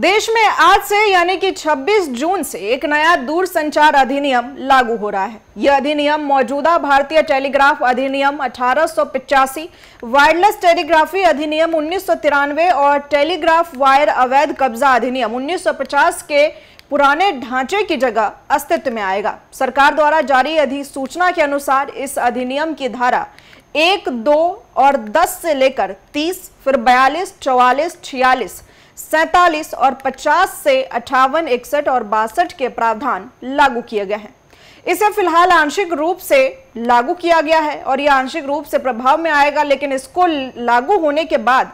देश में आज से यानी कि 26 जून से एक नया दूर संचार अधिनियम लागू हो रहा है यह अधिनियम मौजूदा भारतीय टेलीग्राफ अधिनियम अठारह वायरलेस टेलीग्राफी अधिनियम उन्नीस और टेलीग्राफ वायर अवैध कब्जा अधिनियम 1950 के पुराने ढांचे की जगह अस्तित्व में आएगा सरकार द्वारा जारी अधिसूचना के अनुसार इस अधिनियम की धारा एक दो और दस से लेकर तीस फिर बयालीस चौवालीस छियालीस सैतालीस और 50 से अठावन इकसठ और बासठ के प्रावधान लागू किए गए हैं इसे फिलहाल आंशिक रूप से लागू किया गया है और यह आंशिक रूप से प्रभाव में आएगा लेकिन इसको लागू होने के बाद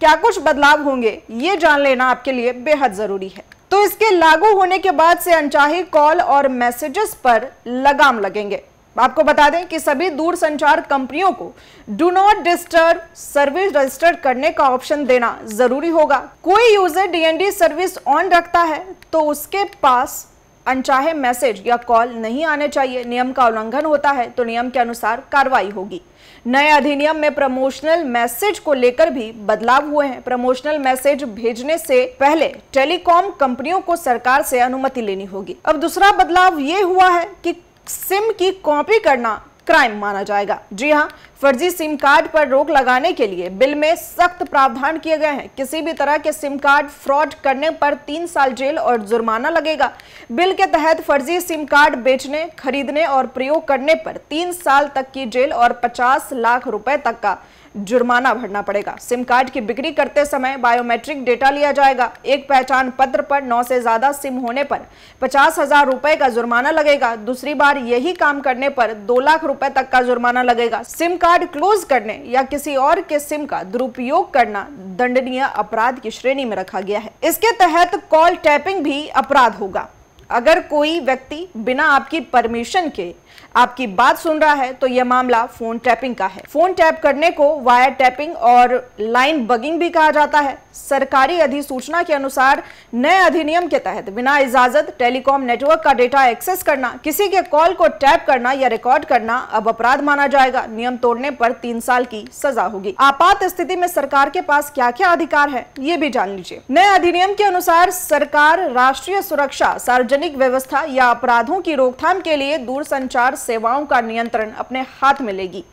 क्या कुछ बदलाव होंगे ये जान लेना आपके लिए बेहद जरूरी है तो इसके लागू होने के बाद से अनचाही कॉल और मैसेजेस पर लगाम लगेंगे आपको बता दें कि सभी दूरसंचार कंपनियों को do not disturb service register करने का ऑप्शन देना जरूरी होगा कोई यूजर डीएनडी सर्विस ऑन रखता है तो उसके पास अनचाहे मैसेज या कॉल नहीं आने चाहिए नियम का उल्लंघन होता है तो नियम के अनुसार कार्रवाई होगी नए अधिनियम में प्रमोशनल मैसेज को लेकर भी बदलाव हुए हैं प्रमोशनल मैसेज भेजने से पहले टेलीकॉम कंपनियों को सरकार से अनुमति लेनी होगी अब दूसरा बदलाव ये हुआ है कि सिम की कॉपी करना क्राइम माना जाएगा जी हाँ फर्जी सिम कार्ड पर रोक लगाने के लिए बिल में सख्त प्रावधान किए गए हैं किसी भी तरह के सिम कार्ड फ्रॉड करने पर तीन साल जेल और जुर्माना लगेगा बिल के तहत फर्जी सिम कार्ड बेचने खरीदने और प्रयोग करने पर तीन साल तक की जेल और पचास लाख रुपए तक का जुर्माना भरना पड़ेगा सिम कार्ड की बिक्री करते समय बायोमेट्रिक डेटा लिया जाएगा एक पहचान पत्र पर नौ से ज्यादा सिम होने पर पचास हजार रुपए का जुर्माना लगेगा दूसरी बार यही काम करने पर दो लाख रुपए तक का जुर्माना लगेगा सिम कार्ड क्लोज करने या किसी और के सिम का दुरुपयोग करना दंडनीय अपराध की श्रेणी में रखा गया है इसके तहत कॉल टैपिंग भी अपराध होगा अगर कोई व्यक्ति बिना आपकी परमिशन के आपकी बात सुन रहा है तो यह मामला फोन टैपिंग का है फोन टैप करने को वायर टैपिंग और लाइन बगिंग भी कहा जाता है सरकारी अधिसूचना के अनुसार नए अधिनियम के तहत बिना इजाजत टेलीकॉम नेटवर्क का डेटा एक्सेस करना किसी के कॉल को टैप करना या रिकॉर्ड करना अब अपराध माना जाएगा नियम तोड़ने पर तीन साल की सजा होगी आपात स्थिति में सरकार के पास क्या क्या अधिकार है ये भी जान लीजिए नए अधिनियम के अनुसार सरकार राष्ट्रीय सुरक्षा सार्वजनिक व्यवस्था या अपराधों की रोकथाम के लिए संचार सेवाओं का नियंत्रण अपने हाथ में लेगी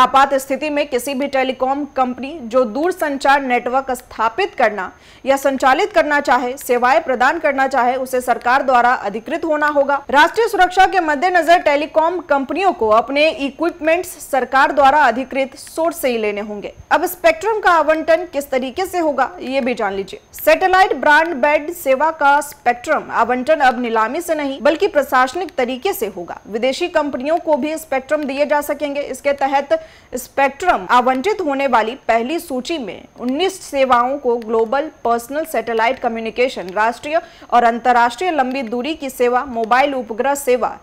आपात स्थिति में किसी भी टेलीकॉम कंपनी जो दूर संचार नेटवर्क स्थापित संचालित करना या संचालित करना चाहे सेवाएं प्रदान करना चाहे उसे सरकार द्वारा अधिकृत होना होगा राष्ट्रीय सुरक्षा के मद्देनजर टेलीकॉम कंपनियों को अपने इक्विपमेंट सरकार द्वारा अधिकृत सोर्स से ही लेने होंगे अब स्पेक्ट्रम का आवंटन किस तरीके से होगा ये भी जान लीजिए सेटेलाइट ब्रांड बेड सेवा का स्पेक्ट्रम आवंटन अब नीलामी से नहीं बल्कि प्रशासनिक तरीके से होगा विदेशी कंपनियों को भी स्पेक्ट्रम दिए जा सकेंगे इसके तहत स्पेक्ट्रम आवंटित होने वाली पहली सूची में 19 सेवाओं को ग्लोबल पर्सनल सैटेलाइट कम्युनिकेशन राष्ट्रीय और अंतर्राष्ट्रीय लंबी दूरी की सेवा मोबाइल उपग्रह सेवा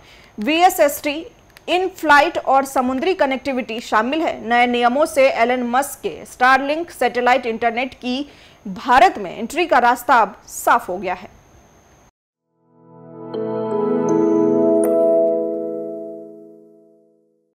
वी इन फ्लाइट और समुद्री कनेक्टिविटी शामिल है नए नियमों से एलन मस्क के स्टारलिंक सैटेलाइट इंटरनेट की भारत में एंट्री का रास्ता अब साफ हो गया है